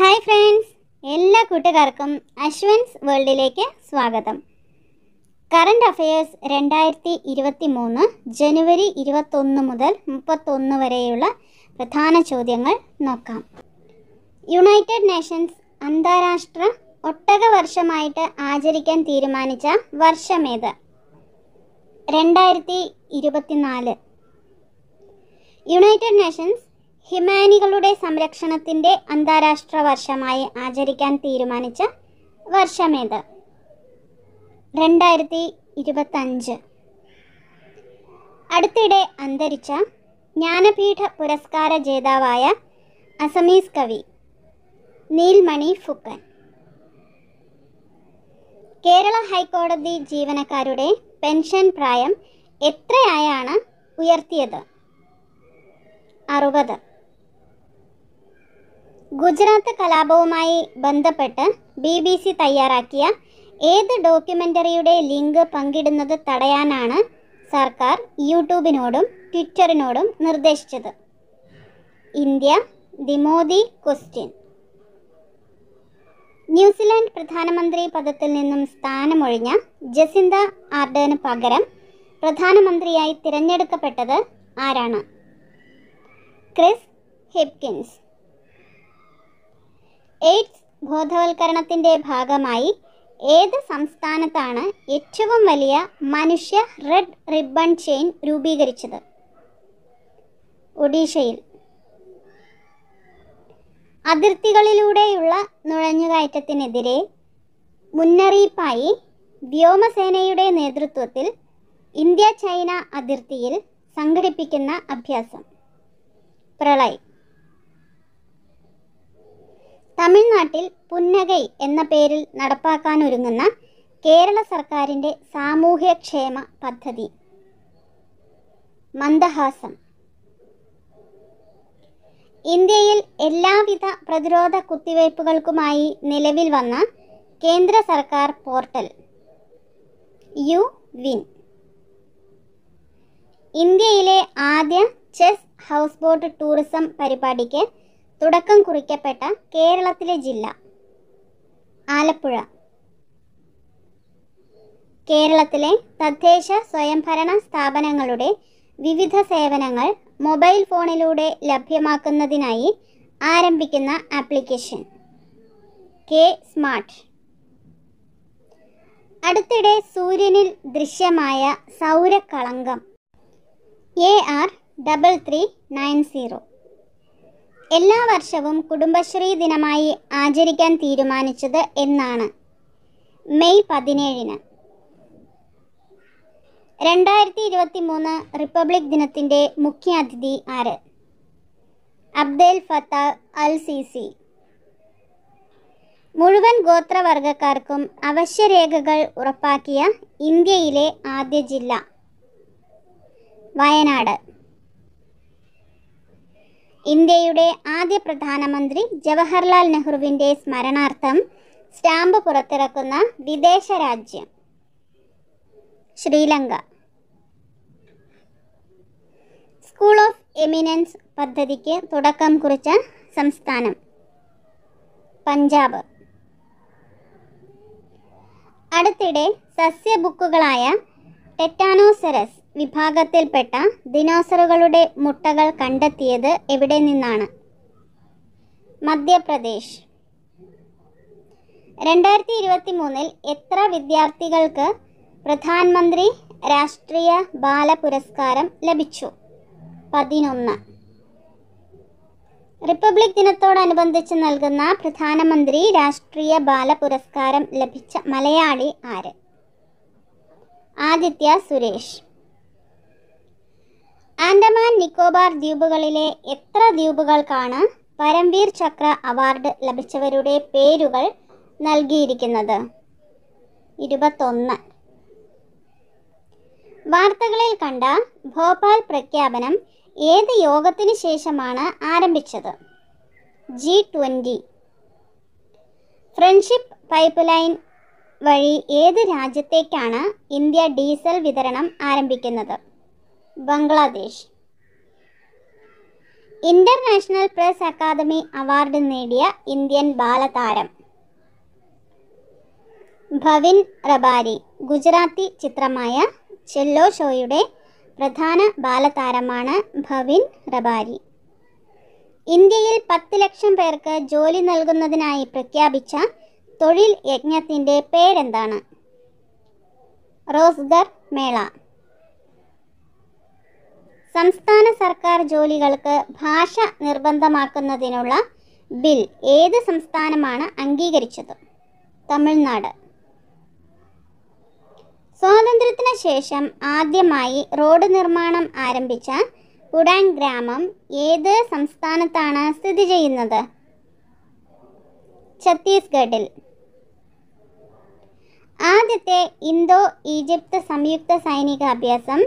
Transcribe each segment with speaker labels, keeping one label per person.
Speaker 1: hi friends എല്ലാ കൂട്ടുകാർക്കും അശ്വൻസ് വേൾഡിലേക്ക് സ്വാഗതം കറണ്ട് അഫയേഴ്സ് രണ്ടായിരത്തി ഇരുപത്തി മൂന്ന് ജനുവരി ഇരുപത്തൊന്ന് മുതൽ മുപ്പത്തൊന്ന് വരെയുള്ള പ്രധാന ചോദ്യങ്ങൾ നോക്കാം യുണൈറ്റഡ് നേഷൻസ് അന്താരാഷ്ട്ര ഒട്ടക വർഷമായിട്ട് ആചരിക്കാൻ തീരുമാനിച്ച വർഷമേത് രണ്ടായിരത്തി ഇരുപത്തിനാല് യുണൈറ്റഡ് നേഷൻസ് ഹിമാനികളുടെ സംരക്ഷണത്തിൻ്റെ അന്താരാഷ്ട്ര വർഷമായി ആചരിക്കാൻ തീരുമാനിച്ച വർഷമേത് രണ്ടായിരത്തി ഇരുപത്തഞ്ച് അടുത്തിടെ അന്തരിച്ച ജ്ഞാനപീഠ പുരസ്കാര ജേതാവായ അസമീസ് കവി നീൽമണി ഫുക്കൻ കേരള ഹൈക്കോടതി ജീവനക്കാരുടെ പെൻഷൻ പ്രായം എത്രയായാണ് ഉയർത്തിയത് അറുപത് ഗുജറാത്ത് കലാപവുമായി ബന്ധപ്പെട്ട് ബി ബി സി തയ്യാറാക്കിയ ഏത് ഡോക്യുമെൻ്ററിയുടെ ലിങ്ക് പങ്കിടുന്നത് തടയാനാണ് സർക്കാർ യൂട്യൂബിനോടും ട്വിറ്ററിനോടും നിർദ്ദേശിച്ചത് India the Modi question New Zealand പ്രധാനമന്ത്രി പദത്തിൽ നിന്നും സ്ഥാനമൊഴിഞ്ഞ ജസിന്ത ആർഡന് പകരം പ്രധാനമന്ത്രിയായി തിരഞ്ഞെടുക്കപ്പെട്ടത് ആരാണ് ക്രിസ് ഹിപ്കിൻസ് എയ്ഡ്സ് ബോധവൽക്കരണത്തിൻ്റെ ഭാഗമായി ഏത് സംസ്ഥാനത്താണ് ഏറ്റവും വലിയ മനുഷ്യ റെഡ് റിബൺ ചെയിൻ രൂപീകരിച്ചത് ഒഡീഷയിൽ അതിർത്തികളിലൂടെയുള്ള നുഴഞ്ഞുകയറ്റത്തിനെതിരെ മുന്നറിയിപ്പായി വ്യോമസേനയുടെ നേതൃത്വത്തിൽ ഇന്ത്യ ചൈന അതിർത്തിയിൽ സംഘടിപ്പിക്കുന്ന അഭ്യാസം പ്രളയം തമിഴ്നാട്ടിൽ പുന്നകൈ എന്ന പേരിൽ നടപ്പാക്കാനൊരുങ്ങുന്ന കേരള സർക്കാരിൻ്റെ സാമൂഹ്യക്ഷേമ പദ്ധതി മന്ദഹാസം ഇന്ത്യയിൽ എല്ലാവിധ പ്രതിരോധ കുത്തിവയ്പ്പുകൾക്കുമായി നിലവിൽ വന്ന കേന്ദ്ര സർക്കാർ പോർട്ടൽ യു വിൻ ഇന്ത്യയിലെ ആദ്യ ചെസ് ഹൗസ് ബോട്ട് ടൂറിസം പരിപാടിക്ക് തുടക്കം കുറിക്കപ്പെട്ട കേരളത്തിലെ ജില്ല ആലപ്പുഴ കേരളത്തിലെ തദ്ദേശ സ്വയംഭരണ സ്ഥാപനങ്ങളുടെ വിവിധ സേവനങ്ങൾ മൊബൈൽ ഫോണിലൂടെ ലഭ്യമാക്കുന്നതിനായി ആരംഭിക്കുന്ന ആപ്ലിക്കേഷൻ കെ സ്മാർട്ട് അടുത്തിടെ സൂര്യനിൽ ദൃശ്യമായ സൗരക്കളങ്കം A R double three nine zero എല്ലാ വർഷവും കുടുംബശ്രീ ദിനമായി ആചരിക്കാൻ തീരുമാനിച്ചത് എന്നാണ് മെയ് പതിനേഴിന് രണ്ടായിരത്തി ഇരുപത്തി മൂന്ന് റിപ്പബ്ലിക് ദിനത്തിൻ്റെ മുഖ്യാതിഥി ആര് അബ്ദേൽ ഫത്ത അൽ സിസി മുഴുവൻ ഗോത്രവർഗക്കാർക്കും അവശ്യരേഖകൾ ഉറപ്പാക്കിയ ഇന്ത്യയിലെ ആദ്യ ജില്ല വയനാട് ഇന്ത്യയുടെ ആദ്യ പ്രധാനമന്ത്രി ജവഹർലാൽ നെഹ്റുവിൻ്റെ സ്മരണാർത്ഥം സ്റ്റാമ്പ് പുറത്തിറക്കുന്ന വിദേശ രാജ്യം ശ്രീലങ്ക സ്കൂൾ ഓഫ് എമിനൻസ് പദ്ധതിക്ക് തുടക്കം കുറിച്ച സംസ്ഥാനം പഞ്ചാബ് അടുത്തിടെ സസ്യബുക്കുകളായ ടെറ്റാനോസെറസ് വിഭാഗത്തിൽപ്പെട്ട ദിനോസറുകളുടെ മുട്ടകൾ കണ്ടെത്തിയത് എവിടെ നിന്നാണ് മധ്യപ്രദേശ് രണ്ടായിരത്തി ഇരുപത്തി മൂന്നിൽ എത്ര വിദ്യാർത്ഥികൾക്ക് പ്രധാനമന്ത്രി രാഷ്ട്രീയ ബാല പുരസ്കാരം ലഭിച്ചു പതിനൊന്ന് റിപ്പബ്ലിക് ദിനത്തോടനുബന്ധിച്ച് നൽകുന്ന പ്രധാനമന്ത്രി രാഷ്ട്രീയ ബാല പുരസ്കാരം ലഭിച്ച മലയാളി ആര് ആദിത്യ സുരേഷ് ആൻഡമാൻ നിക്കോബാർ ദ്വീപുകളിലെ എത്ര ദ്വീപുകൾക്കാണ് പരംവീർ ചക്ര അവാർഡ് ലഭിച്ചവരുടെ പേരുകൾ നൽകിയിരിക്കുന്നത് ഇരുപത്തൊന്ന് വാർത്തകളിൽ കണ്ട ഭോപ്പാൽ പ്രഖ്യാപനം ഏത് യോഗത്തിന് ശേഷമാണ് ആരംഭിച്ചത് G twenty friendship pipeline വഴി ഏത് രാജ്യത്തേക്കാണ് ഇന്ത്യ ഡീസൽ വിതരണം ആരംഭിക്കുന്നത് Bangladesh international press academy award നേടിയ ഇന്ത്യൻ ബാലതാരം ഭവിൻ റബാരി ഗുജറാത്തി ചിത്രമായ ചെല്ലോ ഷോയുടെ പ്രധാന ബാലതാരമാണ് ഭവിൻ റബാരി ഇന്ത്യയിൽ പത്ത് ലക്ഷം പേർക്ക് ജോലി നൽകുന്നതിനായി പ്രഖ്യാപിച്ച തൊഴിൽ യജ്ഞത്തിൻ്റെ പേരെന്താണ് റോസ്ഗർ മേള സംസ്ഥാന സർക്കാർ ജോലികൾക്ക് ഭാഷ നിർബന്ധമാക്കുന്നതിനുള്ള ബിൽ ഏത് സംസ്ഥാനമാണ് അംഗീകരിച്ചത് തമിഴ്നാട് സ്വാതന്ത്ര്യത്തിന് ശേഷം ആദ്യമായി റോഡ് നിർമ്മാണം ആരംഭിച്ച ഉഡാൻ ഗ്രാമം ഏത് സംസ്ഥാനത്താണ് സ്ഥിതി ചെയ്യുന്നത് ഛത്തീസ്ഗഡിൽ ആദ്യത്തെ ഇന്തോ ഈജിപ്ത് സംയുക്ത സൈനിക അഭ്യാസം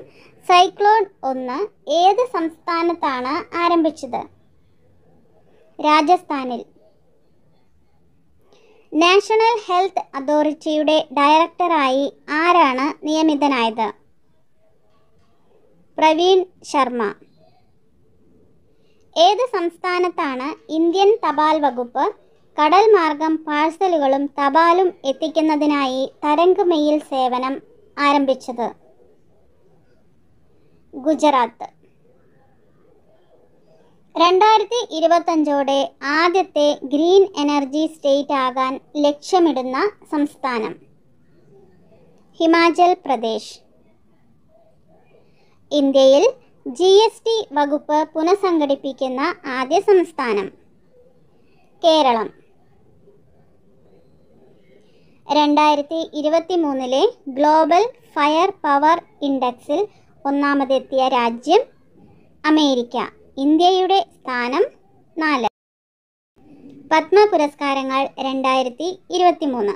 Speaker 1: സൈക്ലോൺ ഒന്ന് ഏത് സംസ്ഥാനത്താണ് ആരംഭിച്ചത് രാജസ്ഥാനിൽ നാഷണൽ ഹെൽത്ത് അതോറിറ്റിയുടെ ഡയറക്ടറായി ആരാണ് നിയമിതനായത് പ്രവീൺ ശർമ്മ ഏത് സംസ്ഥാനത്താണ് ഇന്ത്യൻ തപാൽ വകുപ്പ് കടൽ മാർഗം പാഴ്സലുകളും തപാലും എത്തിക്കുന്നതിനായി തരംഗ് മെയിൽ സേവനം ആരംഭിച്ചത് ഗുജറാത്ത് രണ്ടായിരത്തി ഇരുപത്തഞ്ചോടെ ആദ്യത്തെ ഗ്രീൻ എനർജി സ്റ്റേറ്റ് ആകാൻ ലക്ഷ്യമിടുന്ന സംസ്ഥാനം ഹിമാചൽ പ്രദേശ് ഇന്ത്യയിൽ ജി എസ് ടി വകുപ്പ് പുനഃസംഘടിപ്പിക്കുന്ന ആദ്യ സംസ്ഥാനം കേരളം രണ്ടായിരത്തി ഇരുപത്തി മൂന്നിലെ ഗ്ലോബൽ ഫയർ പവർ ഇൻഡെക്സിൽ ഒന്നാമതെത്തിയ രാജ്യം അമേരിക്ക ഇന്ത്യയുടെ സ്ഥാനം നാല് പത്മ പുരസ്കാരങ്ങൾ രണ്ടായിരത്തി ഇരുപത്തി മൂന്ന്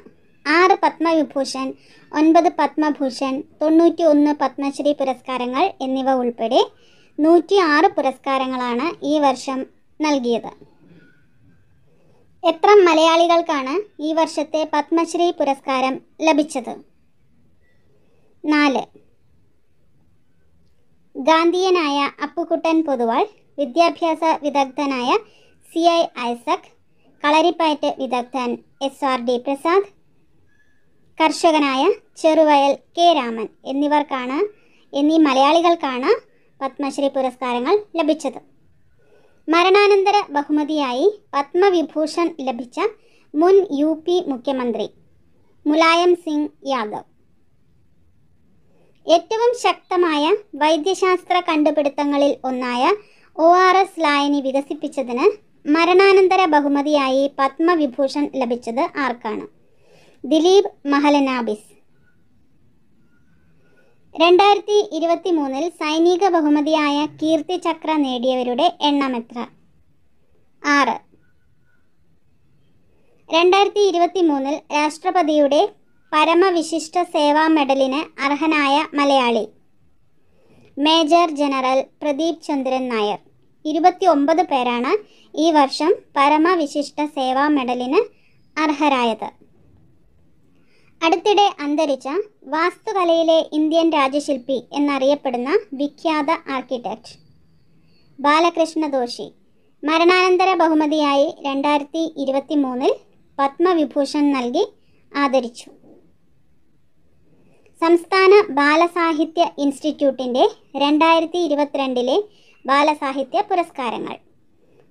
Speaker 1: ആറ് പത്മവിഭൂഷൺ ഒൻപത് പത്മഭൂഷൺ തൊണ്ണൂറ്റി ഒന്ന് പത്മശ്രീ പുരസ്കാരങ്ങൾ എന്നിവ ഉൾപ്പെടെ നൂറ്റി ആറ് പുരസ്കാരങ്ങളാണ് ഈ വർഷം നൽകിയത് എത്ര മലയാളികൾക്കാണ് ഈ വർഷത്തെ പത്മശ്രീ പുരസ്കാരം ലഭിച്ചത് നാല് ഗാന്ധിയനായ അപ്പുക്കുട്ടൻ പൊതുവാൾ വിദ്യാഭ്യാസ വിദഗ്ധനായ സി ഐ ഐസക് കളരിപ്പയറ്റ് വിദഗ്ധൻ എസ് ആർ ഡി പ്രസാദ് കർഷകനായ ചെറുവയൽ കെ രാമൻ എന്നിവർക്കാണ് എന്നീ മലയാളികൾക്കാണ് പത്മശ്രീ പുരസ്കാരങ്ങൾ ലഭിച്ചത് മരണാനന്തര ബഹുമതിയായി പത്മവിഭൂഷൺ ലഭിച്ച മുൻ യു പി മുഖ്യമന്ത്രി മുലായം സിംഗ് യാദവ് ഏറ്റവും ശക്തമായ വൈദ്യശാസ്ത്ര കണ്ടുപിടുത്തങ്ങളിൽ ഒന്നായ ഒ ആർ എസ് ലായനി വികസിപ്പിച്ചതിന് മരണാനന്തര ബഹുമതിയായി പത്മവിഭൂഷൺ ലഭിച്ചത് ആർക്കാണ് ദിലീപ് മഹലനാബിസ് രണ്ടായിരത്തി ഇരുപത്തി മൂന്നിൽ സൈനിക ബഹുമതിയായ കീർത്തി ചക്ര നേടിയവരുടെ എണ്ണം എത്ര ആറ് രണ്ടായിരത്തി ഇരുപത്തി മൂന്നിൽ രാഷ്ട്രപതിയുടെ പരമവിശിഷ്ട സേവാ മെഡലിന് അർഹനായ മലയാളി മേജർ ജനറൽ പ്രദീപ് ചന്ദ്രൻ നായർ ഇരുപത്തി ഒമ്പത് പേരാണ് ഈ വർഷം പരമവിശിഷ്ട സേവാ മെഡലിന് അർഹരായത് അടുത്തിടെ അന്തരിച്ച വാസ്തുകലയിലെ ഇന്ത്യൻ രാജ്യശില്പി എന്നറിയപ്പെടുന്ന വിഖ്യാത ആർക്കിടെക്റ്റ് ബാലകൃഷ്ണ ദോഷി മരണാനന്തര ബഹുമതിയായി രണ്ടായിരത്തി ഇരുപത്തി മൂന്നിൽ പത്മവിഭൂഷൺ നൽകി ആദരിച്ചു സംസ്ഥാന ബാലസാഹിത്യ ഇൻസ്റ്റിറ്റ്യൂട്ടിൻ്റെ രണ്ടായിരത്തി ഇരുപത്തിരണ്ടിലെ ബാലസാഹിത്യ പുരസ്കാരങ്ങൾ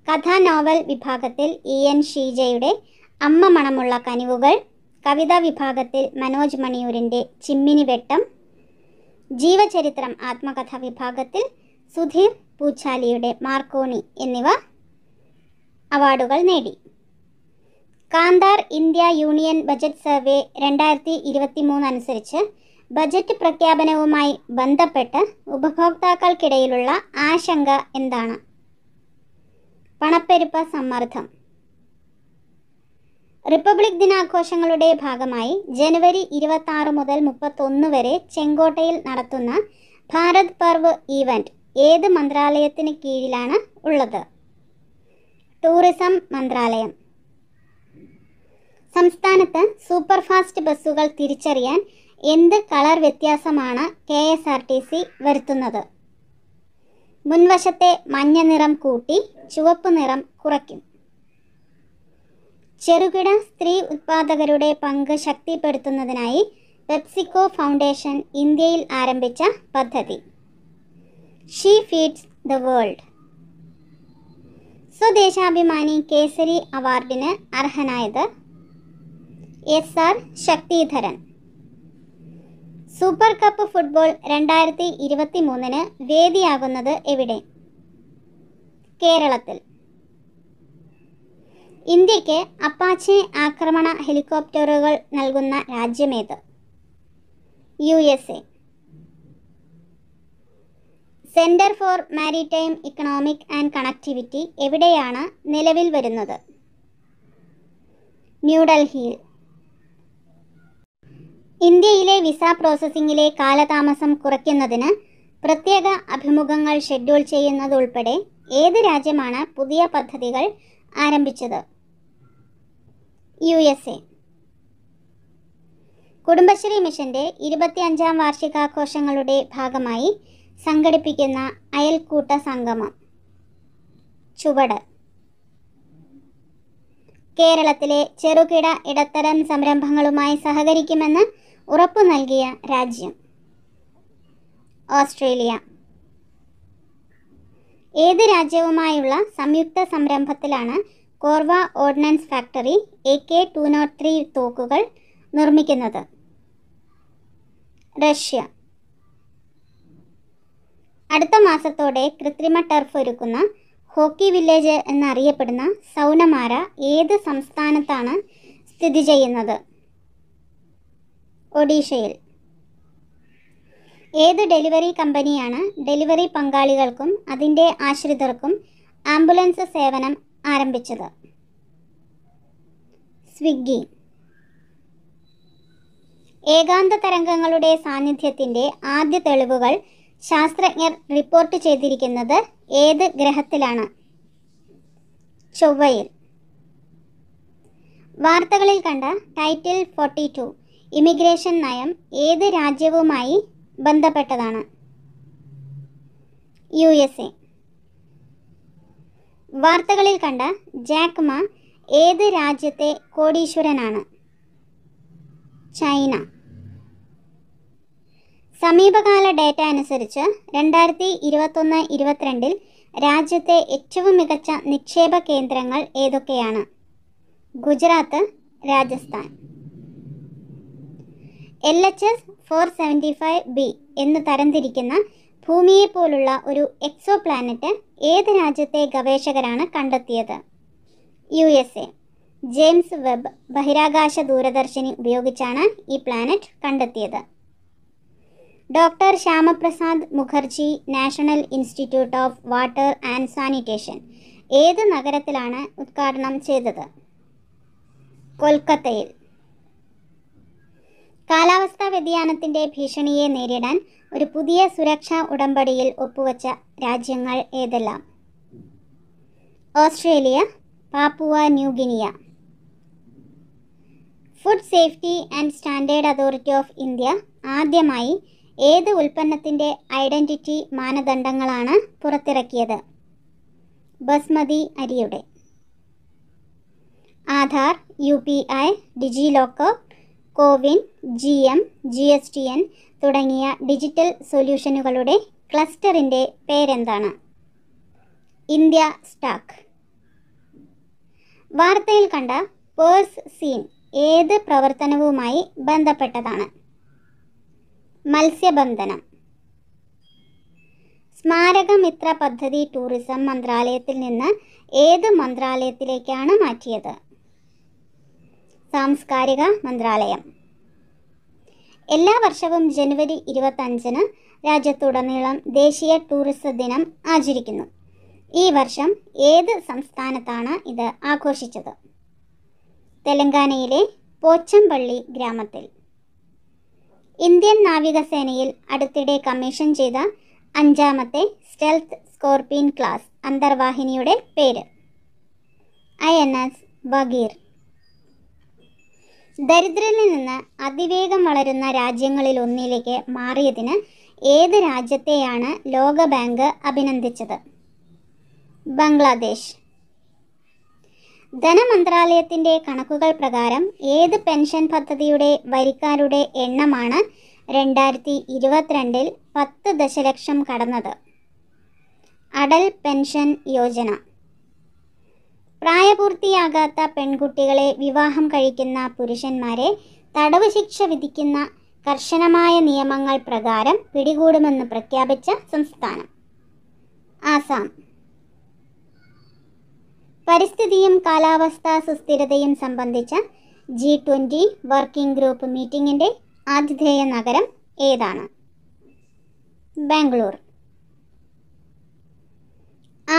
Speaker 1: കഥാ നോവൽ വിഭാഗത്തിൽ ഇ എൻ ഷീജയുടെ അമ്മ മണമുള്ള കനിവുകൾ കവിതാ വിഭാഗത്തിൽ മനോജ് മണിയൂരിൻ്റെ ചിമ്മിനി വെട്ടം ജീവചരിത്രം ആത്മകഥ വിഭാഗത്തിൽ സുധീർ പൂച്ചാലിയുടെ മാർക്കോണി എന്നിവ അവാർഡുകൾ നേടി Kantar India union budget survey രണ്ടായിരത്തി ഇരുപത്തി മൂന്ന് അനുസരിച്ച് ബജറ്റ് പ്രഖ്യാപനവുമായി ബന്ധപ്പെട്ട് ഉപഭോക്താക്കൾക്കിടയിലുള്ള ആശങ്ക എന്താണ് പണപ്പെരുപ്പ സമ്മർദ്ദം റിപ്പബ്ലിക് ദിനാഘോഷങ്ങളുടെ ഭാഗമായി ജനുവരി ഇരുപത്തി മുതൽ മുപ്പത്തൊന്ന് വരെ ചെങ്കോട്ടയിൽ നടത്തുന്ന ഭാരത് പർവ് ഈവൻറ്റ് ഏത് മന്ത്രാലയത്തിന് കീഴിലാണ് ഉള്ളത് ടൂറിസം മന്ത്രാലയം സംസ്ഥാനത്ത് സൂപ്പർഫാസ്റ്റ് ബസ്സുകൾ തിരിച്ചറിയാൻ എന്ത് കളർ വ്യത്യാസമാണ് K S R T C വരുത്തുന്നത് മുൻവശത്തെ മഞ്ഞ നിറം കൂട്ടി ചുവപ്പ് നിറം കുറയ്ക്കും ചെറുകിട സ്ത്രീ ഉത്പാദകരുടെ പങ്ക് ശക്തിപ്പെടുത്തുന്നതിനായി പെപ്സിക്കോ ഫൗണ്ടേഷൻ ഇന്ത്യയിൽ ആരംഭിച്ച പദ്ധതി she feeds the world Swadeshabhimani Kesari അവാർഡിന് അർഹനായത് S R Sakthidharan super cup football രണ്ടായിരത്തി ഇരുപത്തി മൂന്നിന് വേദിയാകുന്നത് എവിടെ കേരളത്തിൽ ഇന്ത്യക്ക് അപ്പാച്ചെ ആക്രമണ ഹെലികോപ്റ്ററുകൾ നൽകുന്ന രാജ്യമേത് U S A centre for maritime economic and connectivity എവിടെയാണ് നിലവിൽ വരുന്നത് ന്യൂഡൽഹിയിൽ ഇന്ത്യയിലെ വിസ പ്രോസസ്സിംഗിലെ കാലതാമസം കുറയ്ക്കുന്നതിന് പ്രത്യേക അഭിമുഖങ്ങൾ ഷെഡ്യൂൾ ചെയ്യുന്നതുൾപ്പെടെ ഏത് രാജ്യമാണ് പുതിയ പദ്ധതികൾ ആരംഭിച്ചത് യു എസ് എ കുടുംബശ്രീ മിഷൻ്റെ ഇരുപത്തിയഞ്ചാം വാർഷികാഘോഷങ്ങളുടെ ഭാഗമായി സംഘടിപ്പിക്കുന്ന അയൽക്കൂട്ട സംഗമം ചുവട് കേരളത്തിലെ ചെറുകിട ഇടത്തരം സംരംഭങ്ങളുമായി സഹകരിക്കുമെന്ന് ഉറപ്പു നൽകിയ രാജ്യം ഓസ്ട്രേലിയ ഏത് രാജ്യവുമായുള്ള സംയുക്ത സംരംഭത്തിലാണ് Korwa ordnance factory A K two nought three തോക്കുകൾ നിർമ്മിക്കുന്നത് റഷ്യ അടുത്ത മാസത്തോടെ കൃത്രിമ ടർഫ് ഒരുക്കുന്ന ഹോക്കി വില്ലേജ് എന്നറിയപ്പെടുന്ന സൗനമാര ഏത് സംസ്ഥാനത്താണ് സ്ഥിതി ചെയ്യുന്നത് ഒഡീഷയിൽ ഏത് ഡെലിവറി കമ്പനിയാണ് ഡെലിവറി പങ്കാളികൾക്കും അതിൻ്റെ ആശ്രിതർക്കും ആംബുലൻസ് സേവനം ആരംഭിച്ചത് സ്വിഗ്ഗി ഏകാന്ത തരംഗങ്ങളുടെ സാന്നിധ്യത്തിൻ്റെ ആദ്യ തെളിവുകൾ ശാസ്ത്രജ്ഞർ റിപ്പോർട്ട് ചെയ്തിരിക്കുന്നത് ഏത് ഗ്രഹത്തിലാണ് ചൊവ്വയിൽ വാർത്തകളിൽ കണ്ട ടൈറ്റിൽ ഫോർട്ടി ടു ഇമിഗ്രേഷൻ നയം ഏത് രാജ്യവുമായി ബന്ധപ്പെട്ടതാണ് യു എസ് എ വാർത്തകളിൽ കണ്ട ജാക്മ ഏത് രാജ്യത്തെ കോടീശ്വരനാണ് ചൈന സമീപകാല ഡേറ്റ അനുസരിച്ച് രണ്ടായിരത്തി ഇരുപത്തൊന്ന് ഇരുപത്തിരണ്ടിൽ രാജ്യത്തെ ഏറ്റവും മികച്ച നിക്ഷേപ കേന്ദ്രങ്ങൾ ഏതൊക്കെയാണ് Gujarat Rajasthan L H S four seventy five B എന്ന് തരംതിരിക്കുന്ന ഭൂമിയെപ്പോലുള്ള ഒരു എക്സോ പ്ലാനറ്റ് ഏത് രാജ്യത്തെ ഗവേഷകരാണ് കണ്ടെത്തിയത് U S A James Webb ബഹിരാകാശ ദൂരദർശിനി ഉപയോഗിച്ചാണ് ഈ പ്ലാനറ്റ് കണ്ടെത്തിയത് doctor Shyamaprasad Mukherjee national institute of water and sanitation ഏത് നഗരത്തിലാണ് ഉദ്ഘാടനം ചെയ്തത് കൊൽക്കത്തയിൽ കാലാവസ്ഥാ വ്യതിയാനത്തിൻ്റെ ഭീഷണിയെ നേരിടാൻ ഒരു പുതിയ സുരക്ഷാ ഉടമ്പടിയിൽ ഒപ്പുവച്ച രാജ്യങ്ങൾ ഏതെല്ലാം Australia Papua New Guinea food safety and standard authority of India ആദ്യമായി ഏത് ഉൽപ്പന്നത്തിൻ്റെ ഐഡൻറ്റിറ്റി മാനദണ്ഡങ്ങളാണ് പുറത്തിറക്കിയത് ബസ്മതി അരിയുടെ Aadhaar U P I DigiLocker CoWIN G M G S T N തുടങ്ങിയ ഡിജിറ്റൽ സൊല്യൂഷനുകളുടെ ക്ലസ്റ്ററിൻ്റെ പേരെന്താണ് ഇന്ത്യ സ്റ്റാക്ക് വാർത്തയിൽ കണ്ട പേഴ്സ് സീൻ ഏത് പ്രവർത്തനവുമായി ബന്ധപ്പെട്ടതാണ് മത്സ്യബന്ധനം സ്മാരകമിത്ര പദ്ധതി ടൂറിസം മന്ത്രാലയത്തിൽ നിന്ന് ഏത് മന്ത്രാലയത്തിലേക്കാണ് മാറ്റിയത് സാംസ്കാരിക മന്ത്രാലയം എല്ലാ വർഷവും ജനുവരി ഇരുപത്തഞ്ചിന് രാജ്യത്തുടനീളം ദേശീയ ടൂറിസ്റ്റ് ദിനം ആചരിക്കുന്നു ഈ വർഷം ഏത് സംസ്ഥാനത്താണ് ഇത് ആഘോഷിച്ചത് തെലങ്കാനയിലെ പോച്ചമ്പള്ളി ഗ്രാമത്തിൽ ഇന്ത്യൻ നാവികസേനയിൽ അടുത്തിടെ കമ്മീഷൻ ചെയ്ത അഞ്ചാമത്തെ സ്റ്റെൽത്ത് സ്കോർപിയൻ ക്ലാസ് അന്തർവാഹിനിയുടെ പേര് ഐ എൻ എസ് ബഗീർ ദരിദ്രരിൽ നിന്ന് അതിവേഗം വളരുന്ന രാജ്യങ്ങളിൽ ഒന്നിലേക്ക് മാറിയതിന് ഏത് രാജ്യത്തെയാണ് ലോകബാങ്ക് അഭിനന്ദിച്ചത് ബംഗ്ലാദേശ് ധനമന്ത്രാലയത്തിൻ്റെ കണക്കുകൾ പ്രകാരം ഏത് പെൻഷൻ പദ്ധതിയുടെ വരിക്കാരുടെ എണ്ണമാണ് രണ്ടായിരത്തി ഇരുപത്തിരണ്ടിൽ പത്ത് ദശലക്ഷം കടന്നത് അടൽ പെൻഷൻ യോജന പ്രായപൂർത്തിയാകാത്ത പെൺകുട്ടികളെ വിവാഹം കഴിക്കുന്ന പുരുഷന്മാരെ തടവ് ശിക്ഷ വിധിക്കുന്ന കർശനമായ നിയമങ്ങൾ പ്രകാരം പിടികൂടുമെന്ന് പ്രഖ്യാപിച്ച സംസ്ഥാനം ആസാം പരിസ്ഥിതിയും കാലാവസ്ഥാ സുസ്ഥിരതയും സംബന്ധിച്ച ജി ട്വൻ്റി വർക്കിംഗ് ഗ്രൂപ്പ് മീറ്റിംഗിൻ്റെ ആതിഥേയ നഗരം ഏതാണ് ബാംഗ്ലൂർ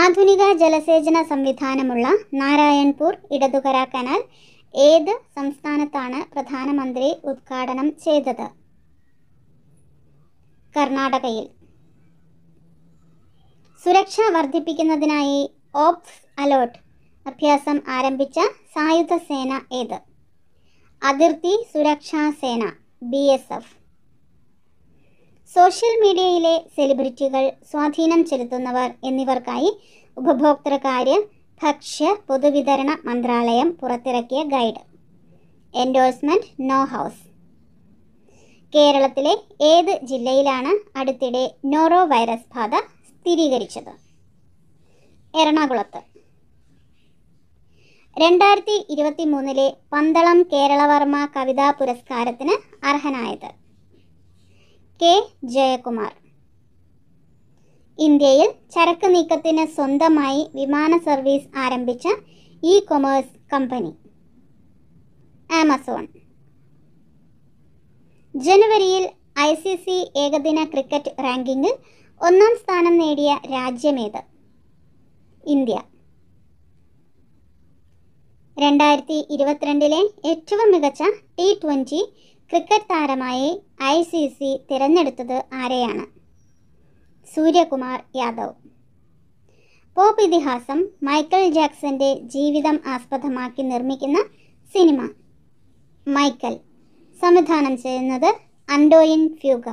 Speaker 1: ആധുനിക ജലസേചന സംവിധാനമുള്ള നാരായൺപൂർ ഇടതുകര കനാൽ ഏത് സംസ്ഥാനത്താണ് പ്രധാനമന്ത്രി ഉദ്ഘാടനം ചെയ്തത് കർണാടകയിൽ സുരക്ഷ വർദ്ധിപ്പിക്കുന്നതിനായി ഓപ്സ് അലേർട്ട് അഭ്യാസം ആരംഭിച്ച സായുധ സേന ഏത് അതിർത്തി സുരക്ഷാ സേന ബി എസ് എഫ് സോഷ്യൽ മീഡിയയിലെ സെലിബ്രിറ്റികൾ സ്വാധീനം ചെലുത്തുന്നവർ എന്നിവർക്കായി ഉപഭോക്തൃകാര്യ ഭക്ഷ്യ പൊതുവിതരണ മന്ത്രാലയം പുറത്തിറക്കിയ ഗൈഡ് എൻഡോഴ്സ്മെൻറ്റ് നോ ഹൗസ് കേരളത്തിലെ ഏത് ജില്ലയിലാണ് അടുത്തിടെ നോറോ വൈറസ് ബാധ സ്ഥിരീകരിച്ചത് എറണാകുളത്ത് രണ്ടായിരത്തി ഇരുപത്തി മൂന്നിലെ പന്തളം കേരളവർമ്മ കവിതാ പുരസ്കാരത്തിന് അർഹനായത് കെ ജയകുമാർ ഇന്ത്യയിൽ ചരക്ക് നീക്കത്തിന് സ്വന്തമായി വിമാന സർവീസ് ആരംഭിച്ച ഇ കൊമേഴ്സ് കമ്പനി ആമസോൺ ജനുവരിയിൽ ഐ സി സി ഏകദിന ക്രിക്കറ്റ് റാങ്കിങ്ങിൽ ഒന്നാം സ്ഥാനം നേടിയ രാജ്യമേത് ഇന്ത്യ രണ്ടായിരത്തി ഇരുപത്തിരണ്ടിലെ ഏറ്റവും മികച്ച ടി ട്വൻറ്റി ക്രിക്കറ്റ് താരമായി ഐ സി സി തിരഞ്ഞെടുത്തത് ആരെയാണ് സൂര്യകുമാർ യാദവ് പോപ്പ് ഇതിഹാസം മൈക്കൽ ജാക്സന്റെ ജീവിതം ആസ്പദമാക്കി നിർമ്മിക്കുന്ന സിനിമ മൈക്കൽ സംവിധാനം ചെയ്യുന്നത് അൻഡോയിൻ ഫ്യൂഗ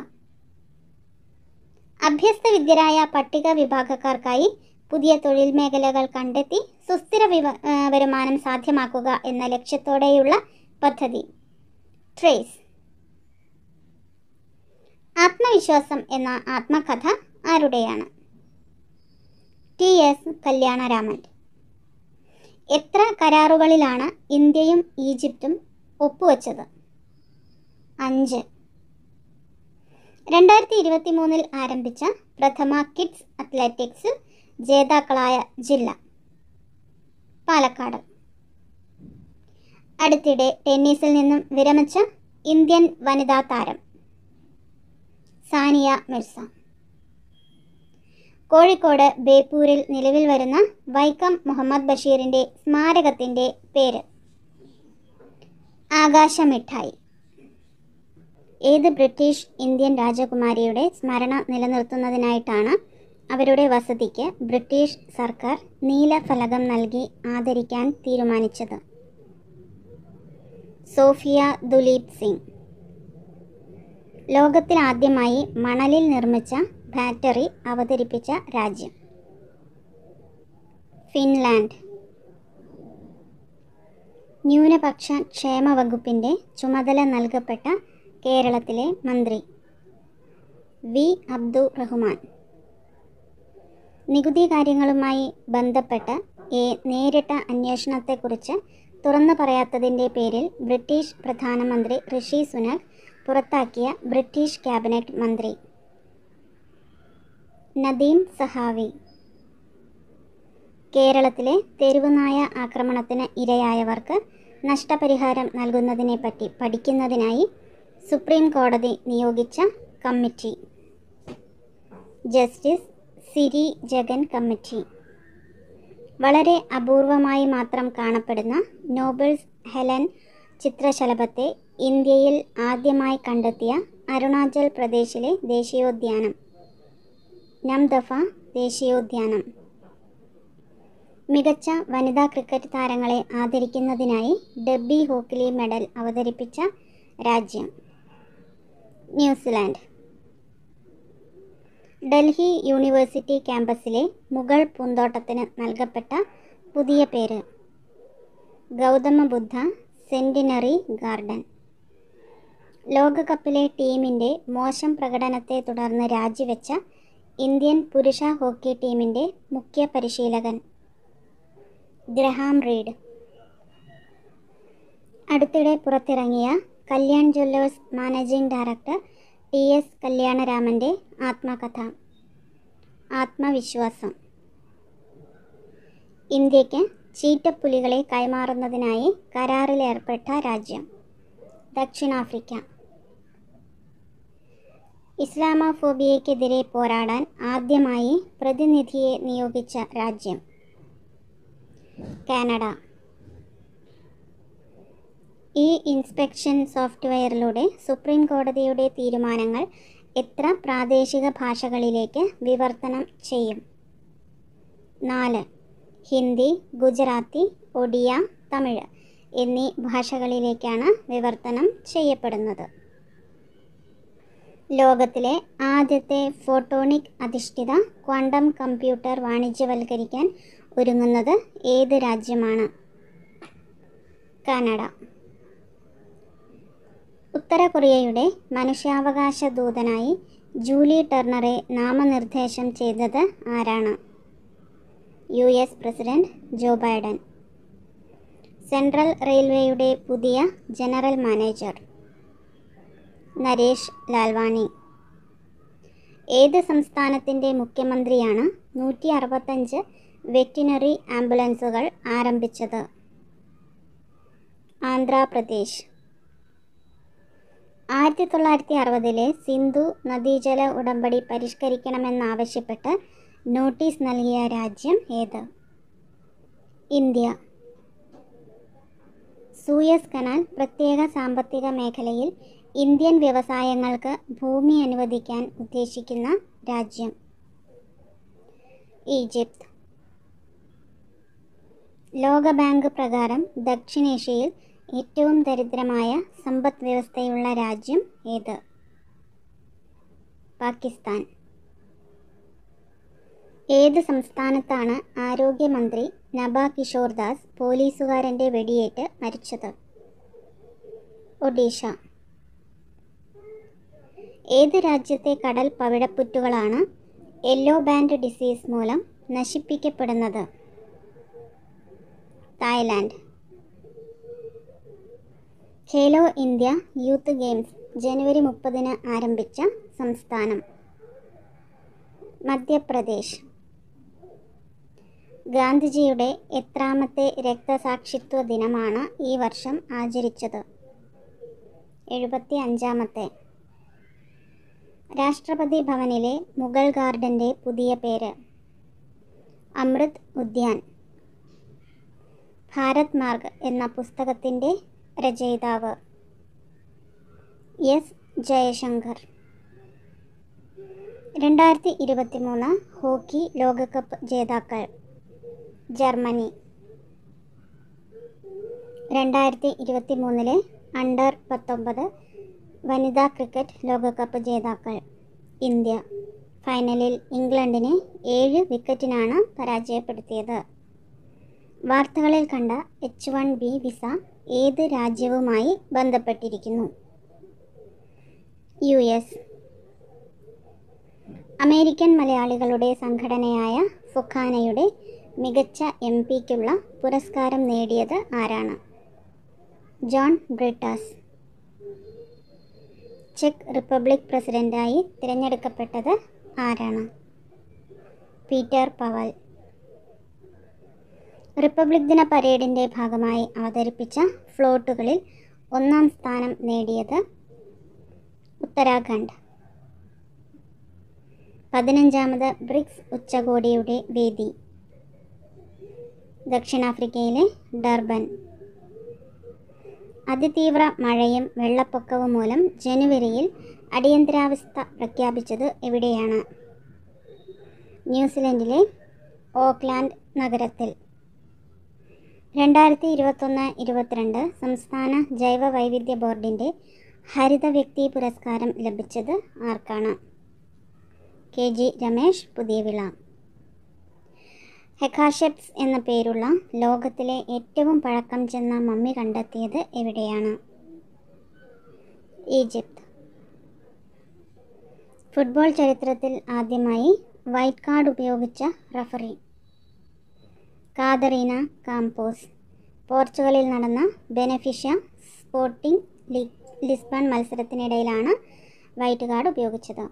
Speaker 1: അഭ്യസ്ത വിദ്യരായ പട്ടിക വിഭാഗക്കാർക്കായി പുതിയ തൊഴിൽ മേഖലകൾ കണ്ടെത്തി സുസ്ഥിര വരുമാനം സാധ്യമാക്കുക എന്ന ലക്ഷ്യത്തോടെയുള്ള പദ്ധതി ട്രേസ് ആത്മവിശ്വാസം എന്ന ആത്മകഥ ആരുടെയാണ് ടി എസ് കല്യാണരാമൻ എത്ര കരാറുകളിലാണ് ഇന്ത്യയും ഈജിപ്തും ഒപ്പുവച്ചത് അഞ്ച് രണ്ടായിരത്തി ഇരുപത്തി മൂന്നിൽ ആരംഭിച്ച പ്രഥമ കിഡ്സ് അത്ലറ്റിക്സിൽ ജേതാക്കളായ ജില്ല പാലക്കാട് അടുത്തിടെ ടെന്നീസിൽ നിന്നും വിരമിച്ച ഇന്ത്യൻ വനിതാ താരം സാനിയ മിർസ കോഴിക്കോട് ബേപ്പൂരിൽ നിലവിൽ വരുന്ന വൈക്കം മുഹമ്മദ് ബഷീറിൻ്റെ സ്മാരകത്തിൻ്റെ പേര് ആകാശമിഠായി ഏത് ബ്രിട്ടീഷ് ഇന്ത്യൻ രാജകുമാരിയുടെ സ്മരണ നിലനിർത്തുന്നതിനായിട്ടാണ് അവരുടെ വസതിക്ക് ബ്രിട്ടീഷ് സർക്കാർ നീലഫലകം നൽകി ആദരിക്കാൻ തീരുമാനിച്ചത് സോഫിയ ദുലീപ് സിംഗ് ലോകത്തിലാദ്യമായി മണലിൽ നിർമ്മിച്ച ബാറ്ററി അവതരിപ്പിച്ച രാജ്യം ഫിൻലാൻഡ് ന്യൂനപക്ഷ ക്ഷേമ വകുപ്പിൻ്റെ ചുമതല നൽകപ്പെട്ട കേരളത്തിലെ മന്ത്രി വി അബ്ദു റഹ്മാൻ നികുതി കാര്യങ്ങളുമായി ബന്ധപ്പെട്ട നേരിട്ട അന്വേഷണത്തെക്കുറിച്ച് തുറന്നു പറയാത്തതിൻ്റെ പേരിൽ ബ്രിട്ടീഷ് പ്രധാനമന്ത്രി ഋഷി സുനക് പുറത്താക്കിയ ബ്രിട്ടീഷ് ക്യാബിനറ്റ് മന്ത്രി നദീം സഹാവി കേരളത്തിലെ തെരുവുനായ ആക്രമണത്തിന് ഇരയായവർക്ക് നഷ്ടപരിഹാരം നൽകുന്നതിനെപ്പറ്റി പഠിക്കുന്നതിനായി സുപ്രീം കോടതി നിയോഗിച്ച committee justice Siri Jagan committee വളരെ അപൂർവമായി മാത്രം കാണപ്പെടുന്ന നോബൽസ് ഹെലൻ ചിത്രശലഭത്തെ ഇന്ത്യയിൽ ആദ്യമായി കണ്ടെത്തിയ അരുണാചൽ പ്രദേശിലെ ദേശീയോദ്യാനം നംദഫ ദേശീയോദ്യാനം മികച്ച വനിതാ ക്രിക്കറ്റ് താരങ്ങളെ ആദരിക്കുന്നതിനായി ഡെബ്ബി ഹോക്കിലി മെഡൽ അവതരിപ്പിച്ച രാജ്യം ന്യൂസിലാൻഡ് ഡൽഹി യൂണിവേഴ്സിറ്റി ക്യാമ്പസിലെ മുഗൾ പൂന്തോട്ടത്തിന് നൽകപ്പെട്ട പുതിയ പേര് ഗൗതമ ബുദ്ധ സെൻറ്റിനറി ഗാർഡൻ ലോകകപ്പിലെ ടീമിൻ്റെ മോശം പ്രകടനത്തെ തുടർന്ന് രാജിവെച്ച ഇന്ത്യൻ പുരുഷ ഹോക്കി ടീമിൻ്റെ മുഖ്യ പരിശീലകൻ ഗ്രഹാം റീഡ് അടുത്തിടെ പുറത്തിറങ്ങിയ Kalyan jewellers managing director T S കല്യാണരാമൻ്റെ ആത്മകഥ ആത്മവിശ്വാസം ഇന്ത്യക്ക് ചീറ്റപ്പുലികളെ കൈമാറുന്നതിനായി കരാറിലേർപ്പെട്ട രാജ്യം ദക്ഷിണാഫ്രിക്ക ഇസ്ലാമോഫോബിയയ്ക്കെതിരെ പോരാടാൻ ആദ്യമായി പ്രതിനിധിയെ നിയോഗിച്ച രാജ്യം കാനഡ ഈ ഇൻസ്പെക്ഷൻ സോഫ്റ്റ്വെയറിലൂടെ സുപ്രീം കോടതിയുടെ തീരുമാനങ്ങൾ എത്ര പ്രാദേശിക ഭാഷകളിലേക്ക് വിവർത്തനം ചെയ്യും നാല് ഹിന്ദി ഗുജറാത്തി ഒഡിയ തമിഴ് എന്നീ ഭാഷകളിലേക്കാണ് വിവർത്തനം ചെയ്യപ്പെടുന്നത് ലോകത്തിലെ ആദ്യത്തെ ഫോട്ടോണിക് അധിഷ്ഠിത ക്വാണ്ടം കമ്പ്യൂട്ടർ വാണിജ്യവൽക്കരിക്കാൻ ഒരുങ്ങുന്നത് ഏത് രാജ്യമാണ് കാനഡ ഉത്തര കൊറിയയുടെ മനുഷ്യാവകാശ ദൂതനായി ജൂലി ടെർണറെ നാമനിർദ്ദേശം ചെയ്തത് ആരാണ് U S president Joe Biden central റെയിൽവേയുടെ പുതിയ ജനറൽ മാനേജർ നരേഷ് ലാൽവാണി ഏത് സംസ്ഥാനത്തിൻ്റെ മുഖ്യമന്ത്രിയാണ് നൂറ്റി അറുപത്തഞ്ച് വെറ്റിനറി ആംബുലൻസുകൾ ആരംഭിച്ചത് ആന്ധ്രാപ്രദേശ് ആയിരത്തി തൊള്ളായിരത്തി അറുപതിലെ സിന്ധു നദീജല ഉടമ്പടി പരിഷ്കരിക്കണമെന്നാവശ്യപ്പെട്ട് നോട്ടീസ് നൽകിയ രാജ്യം ഏത് ഇന്ത്യ സൂയസ് കനാൽ പ്രത്യേക സാമ്പത്തിക മേഖലയിൽ ഇന്ത്യൻ വ്യവസായങ്ങൾക്ക് ഭൂമി അനുവദിക്കാൻ ഉദ്ദേശിക്കുന്ന രാജ്യം ഈജിപ്ത് ലോകബാങ്ക് പ്രകാരം ദക്ഷിണേഷ്യയിൽ ഏറ്റവും ദരിദ്രമായ സമ്പദ് വ്യവസ്ഥയുള്ള രാജ്യം ഏത് പാകിസ്ഥാൻ ഏത് സംസ്ഥാനത്താണ് ആരോഗ്യമന്ത്രി നബ കിഷോർ ദാസ് പോലീസുകാരൻ്റെ വെടിയേറ്റ് മരിച്ചത് ഒഡീഷ ഏത് രാജ്യത്തെ കടൽ പവിഴപ്പുറ്റുകളാണ് യെല്ലോ ബാൻഡ് ഡിസീസ് മൂലം നശിപ്പിക്കപ്പെടുന്നത് Thailand Khelo India youth games ജനുവരി മുപ്പതിന് ആരംഭിച്ച സംസ്ഥാനം മധ്യപ്രദേശ് ഗാന്ധിജിയുടെ എത്രാമത്തെ രക്തസാക്ഷിത്വ ദിനമാണ് ഈ വർഷം ആചരിച്ചത് എഴുപത്തി അഞ്ചാമത്തെ രാഷ്ട്രപതി ഭവനിലെ മുഗൾ ഗാർഡൻ്റെ പുതിയ പേര് അമൃത് ഉദ്യാൻ ഭാരത് മാർഗ് എന്ന പുസ്തകത്തിൻ്റെ രചയിതാവ് എസ് ജയശങ്കർ രണ്ടായിരത്തി ഇരുപത്തി മൂന്ന് ഹോക്കി ലോകകപ്പ് ജേതാക്കൾ ജർമ്മനി രണ്ടായിരത്തി ഇരുപത്തി മൂന്നിലെ അണ്ടർ പത്തൊമ്പത് വനിതാ ക്രിക്കറ്റ് ലോകകപ്പ് ജേതാക്കൾ ഇന്ത്യ ഫൈനലിൽ ഇംഗ്ലണ്ടിനെ ഏഴ് വിക്കറ്റിനാണ് പരാജയപ്പെടുത്തിയത് വാർത്തകളിൽ കണ്ട എച്ച് വൺ ബി വിസ ഏത് രാജ്യവുമായി ബന്ധപ്പെട്ടിരിക്കുന്നു യു എസ് അമേരിക്കൻ മലയാളികളുടെ സംഘടനയായ ഫുഖാനയുടെ മികച്ച എം പിക്കുള്ള പുരസ്കാരം നേടിയത് ആരാണ് ജോൺ ബ്രിട്ടാസ് ചെക്ക് റിപ്പബ്ലിക് പ്രസിഡൻ്റായി തിരഞ്ഞെടുക്കപ്പെട്ടത് ആരാണ് പീറ്റർ പവൽ റിപ്പബ്ലിക് ദിന പരേഡിൻ്റെ ഭാഗമായി അവതരിപ്പിച്ച ഫ്ലോട്ടുകളിൽ ഒന്നാം സ്ഥാനം നേടിയത് ഉത്തരാഖണ്ഡ് പതിനഞ്ചാമത് ബ്രിക്സ് ഉച്ചകോടിയുടെ വേദി ദക്ഷിണാഫ്രിക്കയിലെ ഡർബൻ അതിതീവ്ര മഴയും വെള്ളപ്പൊക്കവും മൂലം ജനുവരിയിൽ അടിയന്തരാവസ്ഥ പ്രഖ്യാപിച്ചത് എവിടെയാണ് ന്യൂസിലൻഡിലെ ഓക്ലാൻഡ് നഗരത്തിൽ രണ്ടായിരത്തി ഇരുപത്തൊന്ന് ഇരുപത്തിരണ്ട് സംസ്ഥാന ജൈവ വൈവിധ്യ ബോർഡിൻ്റെ ഹരിത വ്യക്തി പുരസ്കാരം ലഭിച്ചത് ആർക്കാണ് കെ ജി രമേശ് വിള ഹെക്കാഷെപ്സ് എന്ന പേരുള്ള ലോകത്തിലെ ഏറ്റവും പഴക്കം ചെന്ന മമ്മി കണ്ടെത്തിയത് എവിടെയാണ് ഈജിപ്ത് ഫുട്ബോൾ ചരിത്രത്തിൽ ആദ്യമായി വൈറ്റ് കാർഡ് ഉപയോഗിച്ച റഫറി കാതറീന കാംപോസ് പോർച്ചുഗലിൽ നടന്ന ബെനഫിഷ്യ സ്പോർട്ടിംഗ് ലിസ്ബൺ മത്സരത്തിനിടയിലാണ് വൈറ്റ് കാർഡ് ഉപയോഗിച്ചത്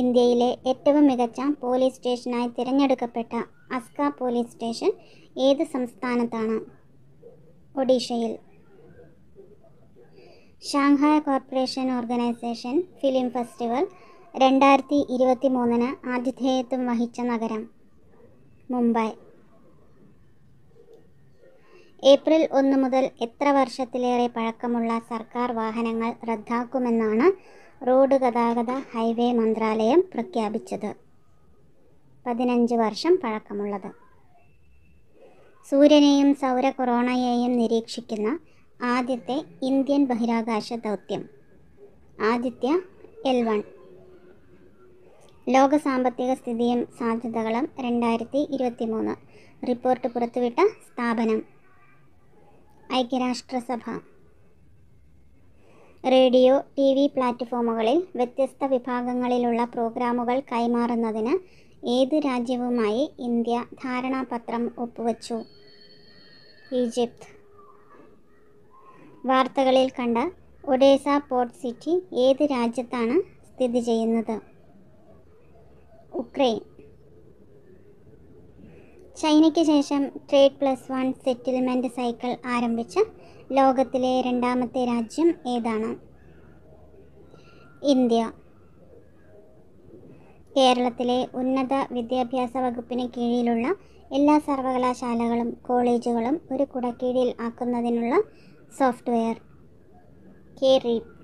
Speaker 1: ഇന്ത്യയിലെ ഏറ്റവും മികച്ച പോലീസ് സ്റ്റേഷനായി തിരഞ്ഞെടുക്കപ്പെട്ട അസ്ക പോലീസ് സ്റ്റേഷൻ ഏത് സംസ്ഥാനത്താണ് ഒഡീഷയിൽ Shanghai corporation organisation film festival രണ്ടായിരത്തി ഇരുപത്തി മൂന്നിന് ആതിഥേയത്വം വഹിച്ച നഗരം മുംബൈ ഏപ്രിൽ ഒന്ന് മുതൽ എത്ര വർഷത്തിലേറെ പഴക്കമുള്ള സർക്കാർ വാഹനങ്ങൾ റദ്ദാക്കുമെന്നാണ് റോഡ് ഗതാഗത ഹൈവേ മന്ത്രാലയം പ്രഖ്യാപിച്ചത് പതിനഞ്ച് വർഷം പഴക്കമുള്ളത് സൂര്യനെയും സൗര കൊറോണയെയും നിരീക്ഷിക്കുന്ന ആദ്യത്തെ ഇന്ത്യൻ ബഹിരാകാശ ദൗത്യം ആദിത്യ എൽ വൺ ലോക സാമ്പത്തിക സ്ഥിതിയും സാധ്യതകളും രണ്ടായിരത്തി ഇരുപത്തി മൂന്ന് റിപ്പോർട്ട് പുറത്തുവിട്ട സ്ഥാപനം ഐക്യരാഷ്ട്രസഭ റേഡിയോ ടി വി പ്ലാറ്റ്ഫോമുകളിൽ വ്യത്യസ്ത വിഭാഗങ്ങളിലുള്ള പ്രോഗ്രാമുകൾ കൈമാറുന്നതിന് ഏത് രാജ്യവുമായി ഇന്ത്യ ധാരണാപത്രം ഒപ്പുവച്ചു ഈജിപ്ത് വാർത്തകളിൽ കണ്ട ഒഡേസ പോർട്ട് സിറ്റി ഏത് രാജ്യത്താണ് സ്ഥിതി ചെയ്യുന്നത് ഉക്രൈൻ ചൈനയ്ക്ക് ശേഷം trade plus one settlement cycle ആരംഭിച്ച ലോകത്തിലെ രണ്ടാമത്തെ രാജ്യം ഏതാണ് ഇന്ത്യ കേരളത്തിലെ ഉന്നത വിദ്യാഭ്യാസ വകുപ്പിന് കീഴിലുള്ള എല്ലാ സർവകലാശാലകളും കോളേജുകളും ഒരു കുടക്കീഴിൽ ആക്കുന്നതിനുള്ള സോഫ്റ്റ്വെയർ കെ റീപ്പ്